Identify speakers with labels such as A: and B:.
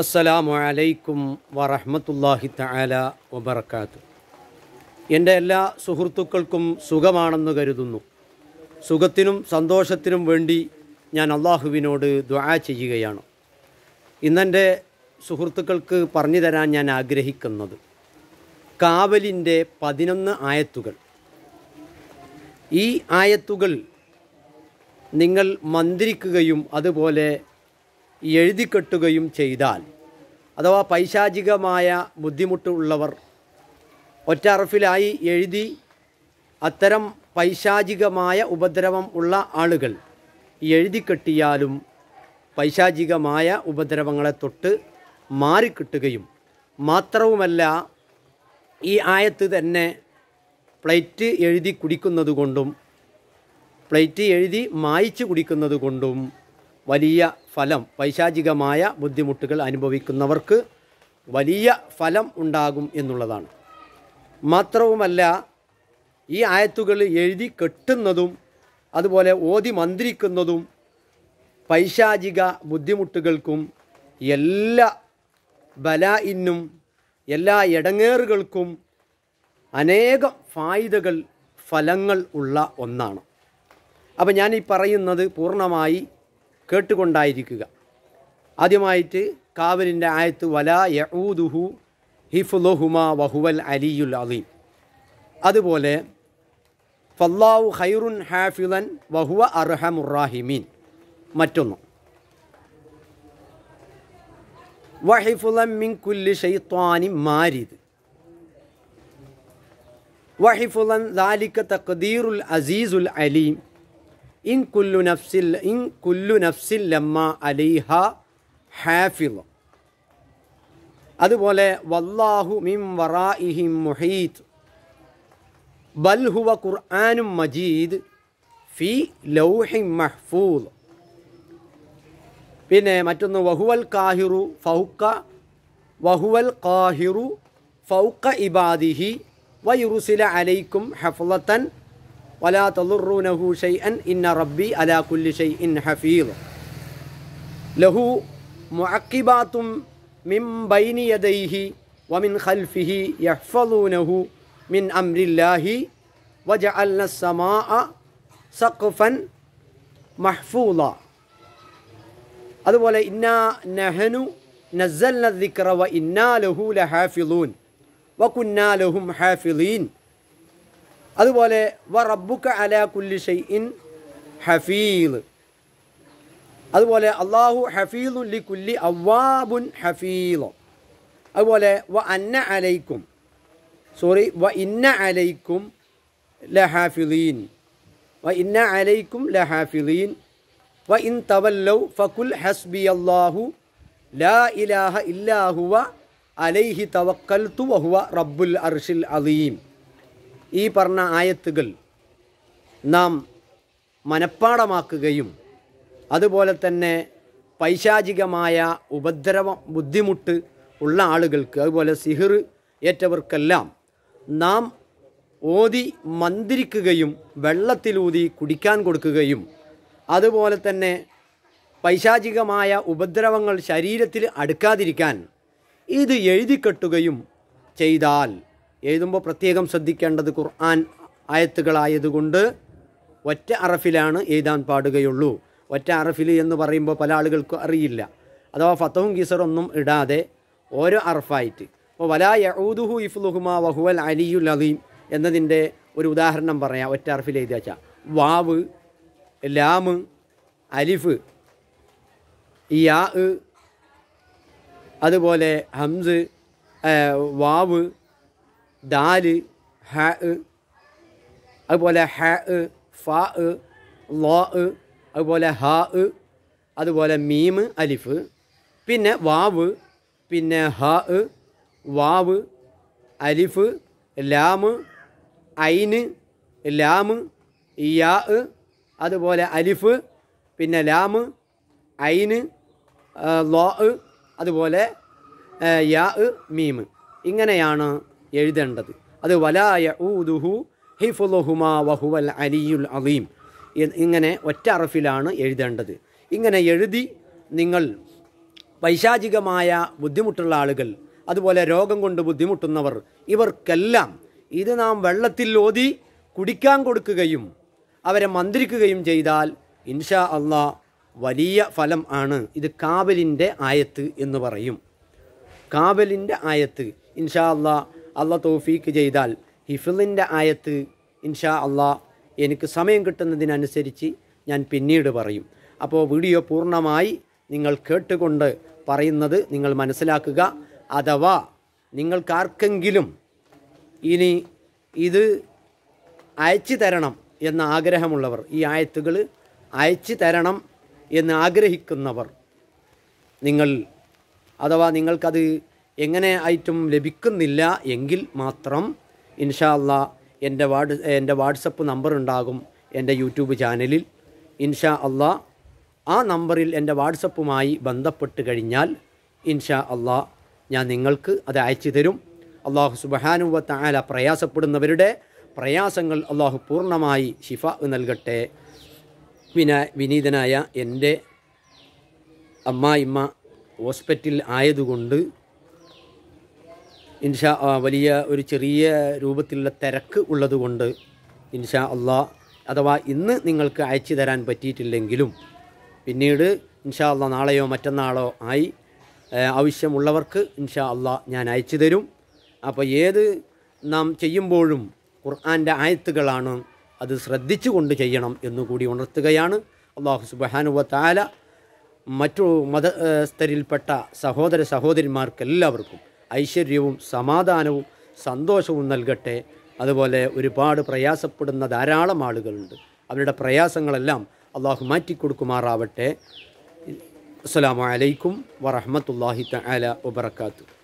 A: അസ്സലാമു അലൈക്കും വറഹമത്തല്ലാഹി തആല വബർക്കാത്തു എൻ്റെ എല്ലാ സുഹൃത്തുക്കൾക്കും സുഖമാണെന്ന് കരുതുന്നു സുഖത്തിനും സന്തോഷത്തിനും വേണ്ടി ഞാൻ അള്ളാഹുവിനോട് ദ്വാ ചെയ്യുകയാണ് ഇന്നെൻ്റെ സുഹൃത്തുക്കൾക്ക് പറഞ്ഞു തരാൻ ഞാൻ ആഗ്രഹിക്കുന്നത് കാവലിൻ്റെ പതിനൊന്ന് ആയത്തുകൾ ഈ ആയത്തുകൾ നിങ്ങൾ മന്ത്രിക്കുകയും അതുപോലെ എഴുതിക്കെട്ടുകയും ചെയ്താൽ അഥവാ പൈശാചികമായ ബുദ്ധിമുട്ടുള്ളവർ ഒറ്ററഫിലായി എഴുതി അത്തരം പൈശാചികമായ ഉപദ്രവം ഉള്ള ആളുകൾ എഴുതിക്കെട്ടിയാലും പൈശാചികമായ ഉപദ്രവങ്ങളെ തൊട്ട് മാറിക്കിട്ടുകയും മാത്രവുമല്ല ഈ ആയത്ത് തന്നെ പ്ലേറ്റ് എഴുതി കുടിക്കുന്നതുകൊണ്ടും പ്ലേറ്റ് എഴുതി മായ്ച്ചു കുടിക്കുന്നതുകൊണ്ടും വലിയ ഫലം പൈശാചികമായ ബുദ്ധിമുട്ടുകൾ അനുഭവിക്കുന്നവർക്ക് വലിയ ഫലം ഉണ്ടാകും എന്നുള്ളതാണ് മാത്രവുമല്ല ഈ ആയത്തുകൾ എഴുതി കെട്ടുന്നതും അതുപോലെ ഓതി മന്ത്രിക്കുന്നതും പൈശാചിക ബുദ്ധിമുട്ടുകൾക്കും എല്ലാ ബലായിനും എല്ലാ ഇടങ്ങേറുകൾക്കും അനേക ഫായിദകൾ ഫലങ്ങൾ ഉള്ള ഒന്നാണ് അപ്പോൾ ഞാൻ ഈ പറയുന്നത് പൂർണ്ണമായി കേട്ടുകൊണ്ടായിരിക്കുക ആദ്യമായിട്ട് കാവലിൻ്റെ ആയത്ത് വല യഊദുഹു ഹിഫുലുഹുമ വഹുവൽ അലിയുൽ അലീം അതുപോലെ ഫല്ലാഹു ഹൈറുൻ ഹാഫിളൻ വഹുവ അർഹമുറാഹിമീൻ മറ്റൊന്ന് വഹിഫുലം മിൻ കുല്ലി ഷെയ്ത്താനി മാരിദ് വഹിഫുലൻ ദാലിക്ക തഖദീറുൽ അസീസുൽ അലീം ഇൻ കുല്ലു നഫ്സിൽ ഇൻ കുല്ലു നഫ്സിൽ ലമ്മ അലീഹ ഹാഫിൽ അതുപോലെ വല്ലാഹു മിം വറായിഹിം മുഹീത്ത് ബൽഹുവ ഖുർആാനും മജീദ് ഫി ലൗഹി മഹ്ഫൂദ് പിന്നെ മറ്റൊന്ന് വഹുവൽ കാഹിറു ഫൗക്ക വഹുവൽ കാഹിറു ഫൗക്ക ഇബാദിഹി വയുറുസില അലൈക്കും ഹഫ്ലത്തൻ ولا تضرونه شيئا إن ربي على كل شيء حفيظ له معقبات من بين يديه ومن خلفه يحفظونه من أمر الله وجعلنا السماء سقفا محفوظا إنا نهن نزلنا الذكر وإنا له لحافظون وكنا لهم حافظين അതുപോലെ വ റബ്ബുക്ക അല കുല്ലി ഷൈഇൻ ഹഫീദ് അതുപോലെ അള്ളാഹു ഹഫീദു ലി കുല്ലി അവാബുൻ ഹഫീദ് അതുപോലെ വ അന്ന അലൈക്കും സോറി വ ഇന്ന അലൈക്കും ലഹാഫിദീൻ വ ഇന്ന അലൈക്കും ലഹാഫിദീൻ വ ഇൻ തവല്ലൗ ഫകുൽ ഹസ്ബി അള്ളാഹു ലാ ഇലാഹ ഇല്ലാഹുവ അലൈഹി തവക്കൽത്തു വഹുവ റബ്ബുൽ അർഷിൽ അലീം ഈ പറഞ്ഞ ആയത്തുകൾ നാം മനഃപ്പാടമാക്കുകയും അതുപോലെ തന്നെ പൈശാചികമായ ഉപദ്രവ ബുദ്ധിമുട്ട് ഉള്ള ആളുകൾക്ക് അതുപോലെ സിഹിർ ഏറ്റവർക്കെല്ലാം നാം ഓതി മന്ദിരിക്കുകയും വെള്ളത്തിലൂതി കുടിക്കാൻ കൊടുക്കുകയും അതുപോലെ തന്നെ പൈശാചികമായ ഉപദ്രവങ്ങൾ ശരീരത്തിൽ അടുക്കാതിരിക്കാൻ ഇത് എഴുതിക്കെട്ടുകയും ചെയ്താൽ എഴുതുമ്പോൾ പ്രത്യേകം ശ്രദ്ധിക്കേണ്ടത് ഖുർആൻ ആയത്തുകളായതുകൊണ്ട് ഒറ്റ അറഫിലാണ് എഴുതാൻ പാടുകയുള്ളൂ ഒറ്റ അറഫിൽ എന്ന് പറയുമ്പോൾ പല ആളുകൾക്കും അറിയില്ല അഥവാ ഫത്തവും ഗീസറൊന്നും ഇടാതെ ഓരോ അറഫായിട്ട് അപ്പോൾ വല യഹൂദുഹു ഇഫ്ലുഹുമ വഹുവൽ അലിയുൽ അലീം എന്നതിൻ്റെ ഒരു ഉദാഹരണം പറയാം ഒറ്റ അറഫിൽ എഴുതിയാച്ചാൽ വാവ് ലാമ് അലിഫ് യാ അതുപോലെ ഹംസ് വാവ് ദാല് ഹ അതുപോലെ ഹ ഫ ലോ അതുപോലെ ഹ അതുപോലെ മീമ് അലിഫ് പിന്നെ വാവ് പിന്നെ ഹ വാവ് അലിഫ് ലാമ് ഐന് ലാമ് യാ അതുപോലെ അലിഫ് പിന്നെ ലാമ് ഐന് ലോ അതുപോലെ യാ മീമ് ഇങ്ങനെയാണ് എഴുതേണ്ടത് അത് വലായ ഊദുഹു ഹിഫുലുഹുമാ വഹുവൽ അലിയുൽ അലീം ഇങ്ങനെ ഒറ്റ അറഫിലാണ് എഴുതേണ്ടത് ഇങ്ങനെ എഴുതി നിങ്ങൾ വൈശാചികമായ ബുദ്ധിമുട്ടുള്ള ആളുകൾ അതുപോലെ രോഗം കൊണ്ട് ബുദ്ധിമുട്ടുന്നവർ ഇവർക്കെല്ലാം ഇത് നാം വെള്ളത്തിൽ ഓതി കുടിക്കാൻ കൊടുക്കുകയും അവരെ മന്ത്രിക്കുകയും ചെയ്താൽ ഇൻഷാ അള്ളാ വലിയ ഫലം ആണ് ഇത് കാവലിൻ്റെ ആയത്ത് എന്ന് പറയും കാവലിൻ്റെ ആയത്ത് ഇൻഷാ അള്ളാ അള്ള തോഫീക്ക് ചെയ്താൽ ഹിഫിലിൻ്റെ ആയത്ത് ഇൻഷാ അള്ളാ എനിക്ക് സമയം കിട്ടുന്നതിനനുസരിച്ച് ഞാൻ പിന്നീട് പറയും അപ്പോൾ വീഡിയോ പൂർണ്ണമായി നിങ്ങൾ കേട്ടുകൊണ്ട് പറയുന്നത് നിങ്ങൾ മനസ്സിലാക്കുക അഥവാ നിങ്ങൾക്കാർക്കെങ്കിലും ഇനി ഇത് അയച്ചു തരണം എന്ന ആഗ്രഹമുള്ളവർ ഈ ആയത്തുകൾ അയച്ചു തരണം എന്ന് ആഗ്രഹിക്കുന്നവർ നിങ്ങൾ അഥവാ നിങ്ങൾക്കത് എങ്ങനെ ആയിട്ടും ലഭിക്കുന്നില്ല എങ്കിൽ മാത്രം ഇൻഷാല്ല എൻ്റെ വാട്സ് എൻ്റെ വാട്സപ്പ് നമ്പർ ഉണ്ടാകും എൻ്റെ യൂട്യൂബ് ചാനലിൽ ഇൻഷാ അല്ല ആ നമ്പറിൽ എൻ്റെ വാട്സപ്പുമായി ബന്ധപ്പെട്ട് കഴിഞ്ഞാൽ ഇൻഷാ അല്ല ഞാൻ നിങ്ങൾക്ക് അത് അയച്ചു തരും അള്ളാഹു സുബഹാനുവത്ത പ്രയാസപ്പെടുന്നവരുടെ പ്രയാസങ്ങൾ അള്ളാഹു പൂർണ്ണമായി ശിഫ നൽകട്ടെ വിന വിനീതനായ എൻ്റെ അമ്മായിമ്മ ഹോസ്പിറ്റലിൽ ആയതുകൊണ്ട് ഇൻഷാ വലിയ ഒരു ചെറിയ രൂപത്തിലുള്ള തിരക്ക് ഉള്ളതുകൊണ്ട് ഇൻഷാ അള്ളാ അഥവാ ഇന്ന് നിങ്ങൾക്ക് അയച്ചു തരാൻ പറ്റിയിട്ടില്ലെങ്കിലും പിന്നീട് ഇൻഷാ അള്ളാ നാളെയോ മറ്റന്നാളോ ആയി ആവശ്യമുള്ളവർക്ക് ഇൻഷാ അള്ളാ ഞാൻ അയച്ചു തരും അപ്പോൾ ഏത് നാം ചെയ്യുമ്പോഴും ഖുർആാൻ്റെ ആയത്തുകളാണ് അത് ശ്രദ്ധിച്ചുകൊണ്ട് ചെയ്യണം എന്നുകൂടി ഉണർത്തുകയാണ് അള്ളാഹു സുബാനുവ താല മറ്റു മതസ്ഥരിൽപ്പെട്ട സഹോദര സഹോദരിമാർക്കെല്ലാവർക്കും ഐശ്വര്യവും സമാധാനവും സന്തോഷവും നൽകട്ടെ അതുപോലെ ഒരുപാട് പ്രയാസപ്പെടുന്ന ധാരാളം ആളുകളുണ്ട് അവരുടെ പ്രയാസങ്ങളെല്ലാം അള്ളാഹു മാറ്റിക്കൊടുക്കുമാറാവട്ടെ അസ്സാം വലൈക്കും വറഹമത്തല്ലാഹി തല വബർക്കാത്തു